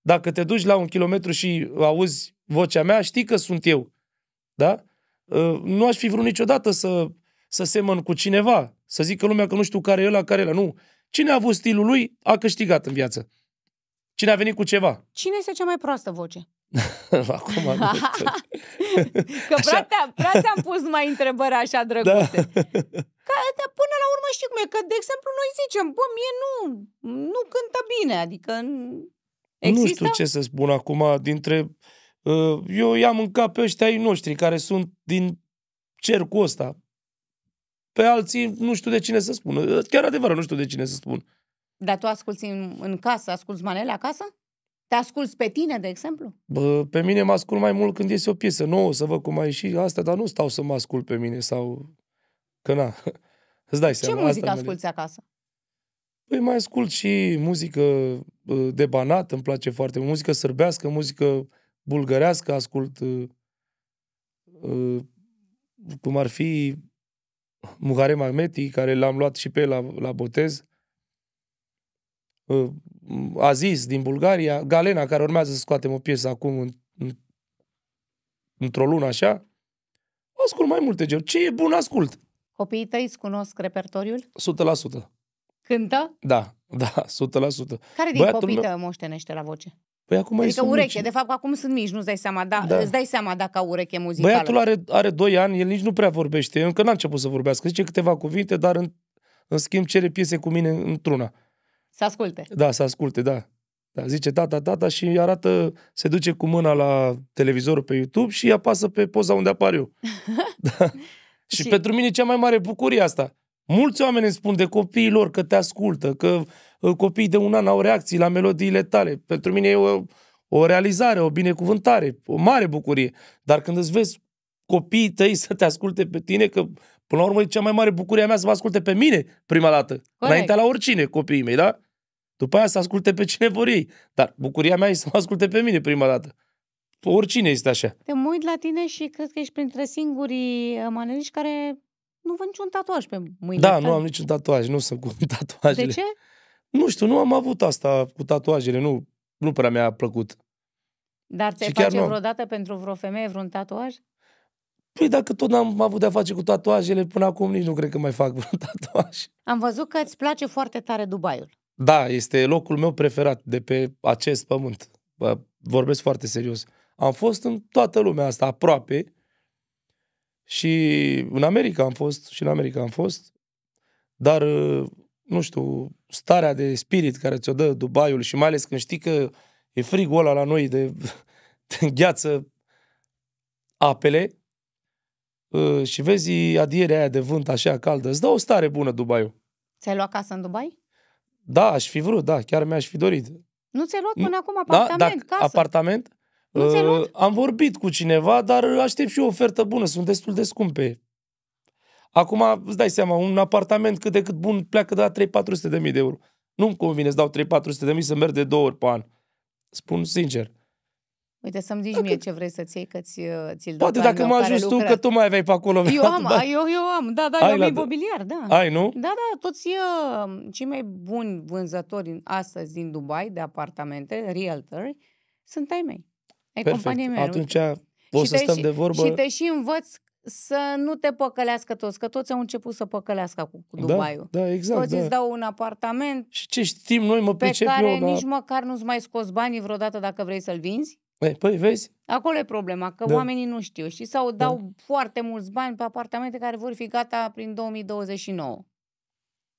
Dacă te duci la un kilometru și auzi vocea mea, știi că sunt eu. Da? Uh, nu aș fi vrut niciodată să, să semăn cu cineva, să zică lumea că nu știu care e ăla, care e ăla. Nu. Cine a avut stilul lui, a câștigat în viață. Cine a venit cu ceva? Cine este cea mai proastă voce? Acum nu Că prea, te-am, prea te am pus mai întrebări așa da. drăguțe. Da. Că, da, până la urmă știi cum e, că de exemplu noi zicem, bă, mie nu, nu cântă bine, adică există? Nu știu ce să spun acum dintre... Uh, eu i-am în cap pe ăștia ai noștri care sunt din cercul ăsta. Pe alții nu știu de cine să spun. Chiar adevărat nu știu de cine să spun. Dar tu asculti în, în casă, asculti manele acasă? Te asculți pe tine, de exemplu? Bă, pe mine mă ascult mai mult când iese o piesă nouă, să văd cum a ieșit asta, dar nu stau să mă ascult pe mine sau... Că na, îți dai seama. Ce muzică asculti mele. acasă? Păi mai ascult și muzică de banat, îmi place foarte mult, muzică sârbească, muzică bulgărească, ascult uh, uh, cum ar fi Muharem Ahmeti, care l-am luat și pe la, la botez. Uh, Aziz din Bulgaria, Galena, care urmează să scoatem o piesă acum în, în, într-o lună așa, ascult mai multe genuri. Ce e bun, ascult. Copiii tăi îți cunosc repertoriul? 100%. Cântă? Da, da, 100%. Care din Băiatul copii meu... moștenește la voce? Păi acum adică ureche, mici. de fapt acum sunt mici, nu-ți dai seama, da, da. îți dai seama dacă au ureche muzicală. Băiatul are, are 2 ani, el nici nu prea vorbește, încă n-a început să vorbească, zice câteva cuvinte, dar în, în schimb cere piese cu mine într-una. Să asculte. Da, să asculte, da. da. Zice tata, tata și arată, se duce cu mâna la televizorul pe YouTube și apasă pe poza unde apar eu. da. și, și pentru mine e cea mai mare bucurie asta. Mulți oameni îmi spun de copiii lor că te ascultă, că uh, copiii de un an au reacții la melodiile tale. Pentru mine e o, o realizare, o binecuvântare, o mare bucurie. Dar când îți vezi copiii tăi să te asculte pe tine, că până la urmă e cea mai mare bucurie a mea să mă asculte pe mine prima dată, Corect. înaintea la oricine copiii mei, da? După aia să asculte pe cine vor ei. Dar bucuria mea e să mă asculte pe mine prima dată. Oricine este așa. Te uit la tine și cred că ești printre singurii uh, maneliști care nu văd niciun tatuaj pe mâine. Da, nu am niciun tatuaj, nu sunt cu tatuajele. De ce? Nu știu, nu am avut asta cu tatuajele, nu, nu prea mi-a plăcut. Dar ți-ai face vreodată pentru vreo femeie vreun tatuaj? Păi dacă tot n-am avut de-a face cu tatuajele, până acum nici nu cred că mai fac vreun tatuaj. Am văzut că îți place foarte tare Dubaiul. Da, este locul meu preferat de pe acest pământ. vorbesc foarte serios. Am fost în toată lumea asta, aproape. Și în America am fost, și în America am fost. Dar, uh, nu știu, starea de spirit care ți-o dă Dubaiul și mai ales când știi că e frigul ăla la noi de, de gheață apele uh, și vezi adierea aia de vânt așa caldă. Îți dă o stare bună Dubaiul. Ți-ai luat casă în Dubai? Da, aș fi vrut, da, chiar mi-aș fi dorit. Nu ți-ai luat până da, acum apartament, da, dacă, casă? apartament? Nu ți-ai uh, luat? Uh, am vorbit cu cineva, dar aștept și o ofertă bună, sunt destul de scumpe. Acum, îți dai seama, un apartament cât de cât bun pleacă de la 3-400 de mii de euro. Nu-mi convine să dau 3-400 de mii să merg de două ori pe an. Spun sincer. Uite să-mi zici dacă... mie ce vrei să-ți iei, că ți, uh, ți-l Poate dacă mă ajuți tu, că tu mai aveai pe acolo. Eu am, da. eu, eu am, da, da, Ai eu am imobiliar, da. Ai, nu? Da, da, toți uh, cei mai buni vânzători astăzi din Dubai de apartamente, realtori, sunt ai mei. Ai companiei mea. Atunci uite. poți să stăm și, de vorbă. Și te și învăț să nu te păcălească toți, că toți au început să păcălească cu da, Dubaiul. Da, da exact. Toți da. îți dau un apartament. Și ce știm noi, mă pe pricep care eu, nici măcar nu-ți mai scoți banii vreodată dacă vrei să-l vinzi. Păi, păi, vezi? Acolo e problema, că da. oamenii nu știu și sau da. dau da. foarte mulți bani pe apartamente care vor fi gata prin 2029.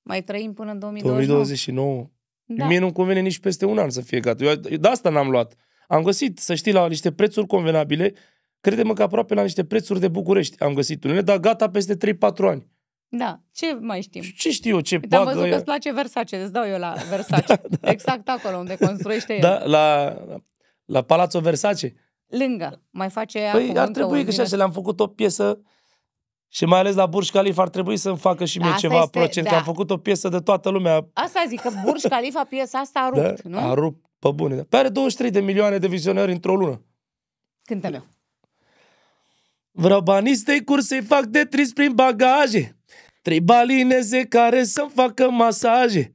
Mai trăim până în 2029. 2029. Da. Mie nu convine nici peste un an să fie gata. Eu, eu de asta n-am luat. Am găsit, să știi, la niște prețuri convenabile, credem că aproape la niște prețuri de București am găsit unele, dar gata peste 3-4 ani. Da, ce mai știm? Ce știu eu, ce bagă Am văzut că îți place Versace, îți dau eu la da, Versace. da, da. Exact acolo unde construiește da, el. Da, la, la Palazzo Versace. Lângă. Mai face păi acum ar trebui, că și așa le-am făcut o piesă și mai ales la Burj Khalifa ar trebui să-mi facă și da, mie ceva este, procent, da. că am făcut o piesă de toată lumea. Asta zic, că Burj Khalifa piesa asta a da, rupt, da, nu? A rupt, pe bune. Pe are 23 de milioane de vizionări într-o lună. Cântă-le. Vreau banii stei curse, fac de tris prin bagaje. Trei balineze care să-mi facă masaje.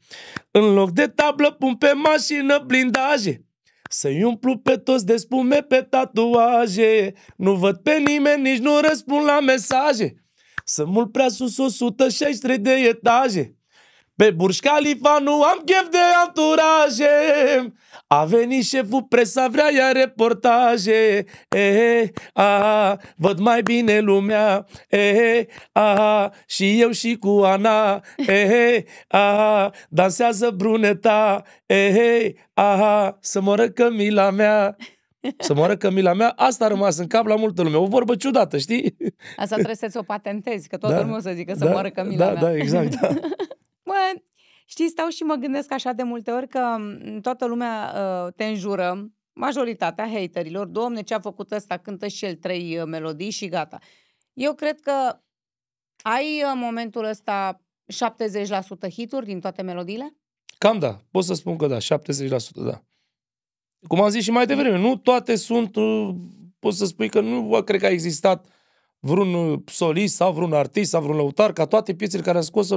În loc de tablă pun pe mașină blindaje. Să-i umplu pe toți de spume pe tatuaje Nu văd pe nimeni, nici nu răspund la mesaje Sunt mult prea sus 163 de etaje pe Burj Khalifa nu am chef de anturaje A venit șeful presa, vrea ea reportaje e, eh, eh, a, ah, Văd mai bine lumea e, eh, a, ah, Și eu și cu Ana e, a, ah, Dansează bruneta e, a, Să moră Camila mea să moară Camila mea, asta a rămas în cap la multă lume. O vorbă ciudată, știi? Asta trebuie să-ți o patentezi, că tot da, urmă să zică să da, moară Camila da, mea. Da, exact. Da. știi, stau și mă gândesc așa de multe ori că mm, toată lumea uh, te înjură, majoritatea haterilor, domne, ce a făcut ăsta, cântă și el trei uh, melodii și gata. Eu cred că ai în uh, momentul ăsta 70% hituri din toate melodiile? Cam da, pot să spun că da, 70% da. Cum am zis și mai devreme, nu toate sunt, uh, pot să spui că nu cred că a existat vreun solist sau vreun artist sau vreun lăutar, ca toate piețele care a scos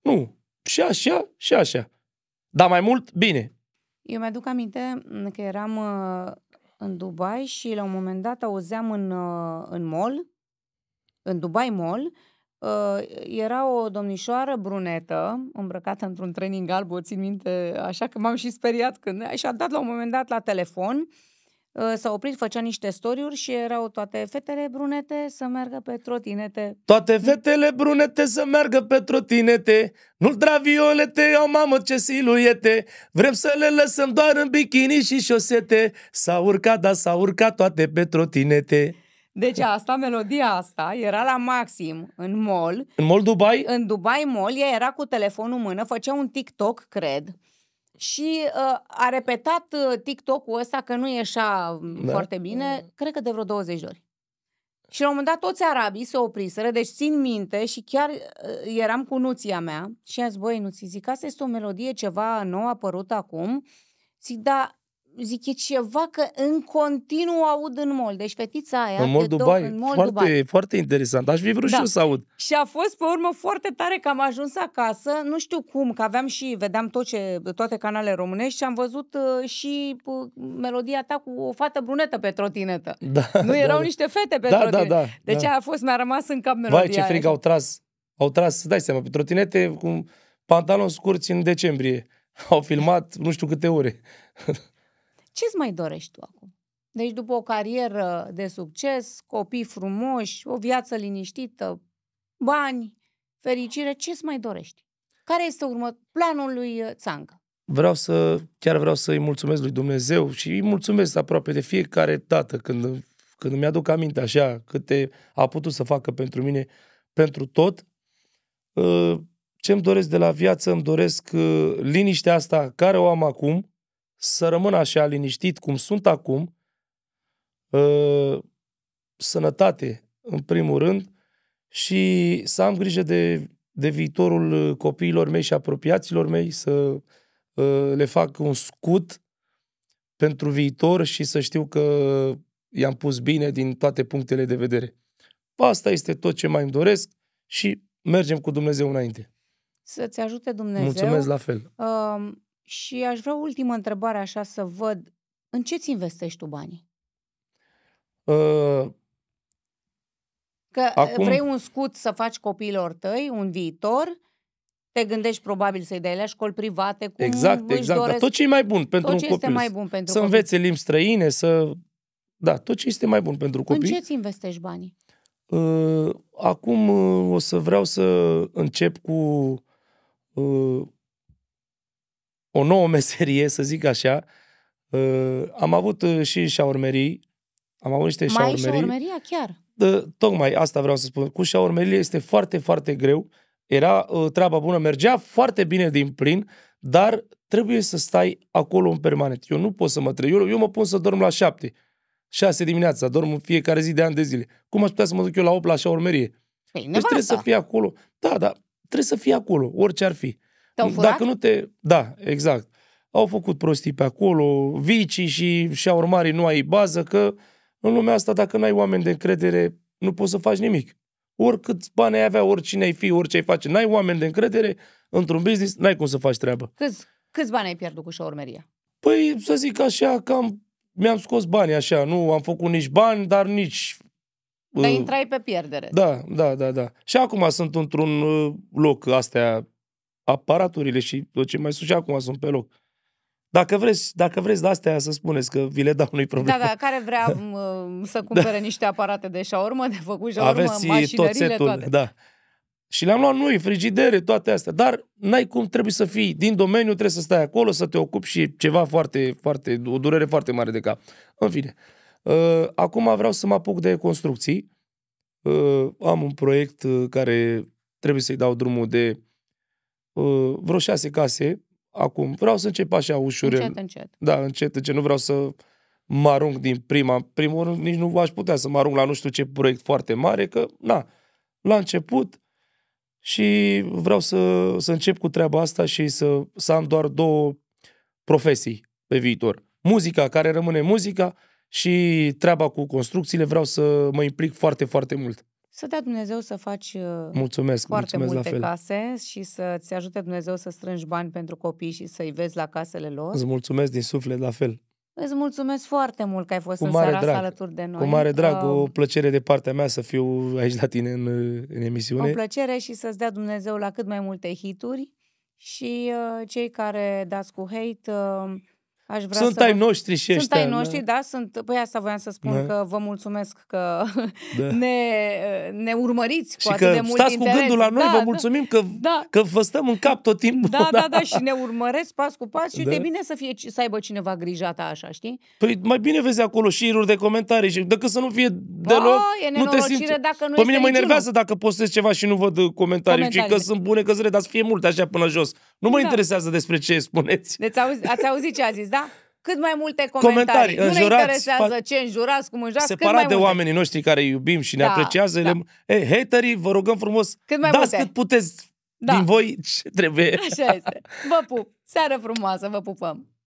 Nu, și așa, și așa. Dar mai mult, bine. Eu mi-aduc aminte mm, că eram uh, în Dubai și la un moment dat auzeam în, uh, în mall, în Dubai Mall, uh, era o domnișoară brunetă, îmbrăcată într-un training alb, o țin minte, așa că m-am și speriat când... Și a dat la un moment dat la telefon uh, Uh, s-a oprit, făcea niște storiuri și erau toate fetele brunete să meargă pe trotinete. Toate fetele brunete să meargă pe trotinete, nu-l draviolete, o mamă ce siluete, vrem să le lăsăm doar în bikini și șosete, s-a urcat, da, s-a urcat toate pe trotinete. Deci asta, melodia asta, era la maxim în mall. În mall Dubai? În Dubai mall, ea era cu telefonul în mână, făcea un TikTok, cred. Și uh, a repetat uh, TikTok-ul ăsta că nu ieșea da. foarte bine, mm. cred că de vreo 20 de ori. Și la un moment dat toți arabii se opriseră, deci țin minte și chiar uh, eram cu nuția mea și am zis, băi, nu ți zic, asta este o melodie ceva nou apărută acum. Zic, da, zic, e ceva că în continuu aud în mol. Deci fetița aia... În mol Dubai. Două, în mol foarte, Dubai. foarte interesant. Aș fi vrut da. și eu să aud. Și a fost pe urmă foarte tare că am ajuns acasă. Nu știu cum, că aveam și... Vedeam tot ce, toate canalele românești și am văzut uh, și uh, melodia ta cu o fată brunetă pe trotinetă. Da, nu da, erau da, niște fete pe da, da trotinetă. Da, da, deci da. a fost, mi-a rămas în cap melodia Vai, ce frig au tras. Au tras, dai seama, pe trotinete cu pantaloni scurți în decembrie. Au filmat nu știu câte ore. Ce-ți mai dorești tu acum? Deci după o carieră de succes, copii frumoși, o viață liniștită, bani, fericire, ce-ți mai dorești? Care este urmă, planul lui uh, Țangă? Vreau să, chiar vreau să-i mulțumesc lui Dumnezeu și îi mulțumesc aproape de fiecare dată când, când îmi aduc aminte așa câte a putut să facă pentru mine, pentru tot. Uh, ce îmi doresc de la viață? Îmi doresc uh, liniștea asta care o am acum, să rămân așa liniștit cum sunt acum, ă, sănătate, în primul rând, și să am grijă de, de viitorul copiilor mei și apropiaților mei, să ă, le fac un scut pentru viitor și să știu că i-am pus bine din toate punctele de vedere. Asta este tot ce mai îmi doresc și mergem cu Dumnezeu înainte. Să-ți ajute Dumnezeu. Mulțumesc la fel. Și aș vrea o ultimă întrebare așa să văd în ce ți investești tu banii? Uh, că ă, acum... vrei un scut să faci copiilor tăi, un viitor, te gândești probabil să-i dai la școli private, cum Exact, exact, doresc, dar tot ce e mai bun pentru tot ce un copil. Este mai bun pentru să copii. învețe limbi străine, să... Da, tot ce este mai bun pentru copii. În ce ți investești banii? Uh, acum uh, o să vreau să încep cu uh, o nouă meserie, să zic așa. Uh, am avut uh, și șaurmerii, am avut niște Mai șaurmerii. Mai șaurmeria chiar? Uh, tocmai asta vreau să spun. Cu șaurmerile este foarte, foarte greu. Era uh, treaba bună, mergea foarte bine din plin, dar trebuie să stai acolo în permanent. Eu nu pot să mă trăiesc. Eu, eu mă pun să dorm la șapte, șase dimineața, dorm în fiecare zi de ani de zile. Cum aș putea să mă duc eu la opt la șaurmerie? Păi, deci trebuie să fie acolo. Da, da, trebuie să fie acolo, orice ar fi. Te-au furat? Dacă nu te... Da, exact. Au făcut prostii pe acolo, vicii și și urmării nu ai bază, că în lumea asta, dacă nu ai oameni de încredere, nu poți să faci nimic. Oricât bani ai avea, oricine ai fi, orice ai face, n-ai oameni de încredere, într-un business, n-ai cum să faci treabă. Câți, câți bani ai pierdut cu șaurmeria? Păi, să zic așa, cam mi-am scos bani așa, nu am făcut nici bani, dar nici... Dar uh, intrai pe pierdere. Da, da, da, da. Și acum sunt într-un uh, loc astea aparaturile și tot ce mai sunt și acum sunt pe loc. Dacă vreți, dacă vreți de astea să spuneți că vi le dau, nu problem. Da, problemă. Da, da, care vrea um, uh, să da. cumpere da. niște aparate de șaurmă, de făcut șaurmă, Aveți tot setul, toate. Da. Și le-am luat noi, frigidere, toate astea. Dar n-ai cum, trebuie să fii din domeniu, trebuie să stai acolo, să te ocupi și ceva foarte, foarte, o durere foarte mare de cap. În fine. Uh, acum vreau să mă apuc de construcții. Uh, am un proiect uh, care trebuie să-i dau drumul de Ă, vreo șase case acum. Vreau să încep așa ușurel. Încet, încet. Da, încet, încet. Nu vreau să mă arunc din prima. Primul rând, nici nu aș putea să mă arunc la nu știu ce proiect foarte mare, că, na, la început și vreau să, să încep cu treaba asta și să, să am doar două profesii pe viitor. Muzica, care rămâne muzica, și treaba cu construcțiile, vreau să mă implic foarte, foarte mult. Să dea Dumnezeu să faci uh, mulțumesc, foarte mulțumesc multe la fel. case și să-ți ajute Dumnezeu să strângi bani pentru copii și să-i vezi la casele lor. Îți mulțumesc din suflet la fel. Îți mulțumesc foarte mult că ai fost cu în seara drag, alături de noi. Cu mare drag, uh, o um, plăcere de partea mea să fiu aici la tine în, în emisiune. O plăcere și să-ți dea Dumnezeu la cât mai multe hituri și uh, cei care dați cu hate... Uh, Aș vrea sunt să... ai noștri și Sunt ăștia, ai noștri, da, da sunt... Păi asta voiam să spun, da. că vă mulțumesc că da. ne, ne urmăriți cu și atât că de mult stați interes. cu gândul la noi, da, vă da, mulțumim da, că, da. că vă stăm în cap tot timpul. Da, da, da, da și ne urmăresc pas cu pas și da. uite, bine să, fie, să aibă cineva grija ta așa, știi? Păi mai bine vezi acolo și de comentarii și decât să nu fie deloc... Bă, e nu te simți... dacă nu Pe mine mă enervează dacă postez ceva și nu văd comentarii, comentarii. Și că sunt bune, că zile, dar să fie multe așa până jos. Nu mă da. interesează despre ce spuneți. Deci ați auzit ce a zis, da? da? cât mai multe comentarii. comentarii nu ne interesează ce înjurați, cum înjurați, Separat cât mai de multe. oamenii noștri care îi iubim și ne da, apreciază, da. Le... haterii, vă rugăm frumos, cât mai dați multe. cât puteți da. din voi ce trebuie. Așa este. Vă pup. Seară frumoasă, vă pupăm.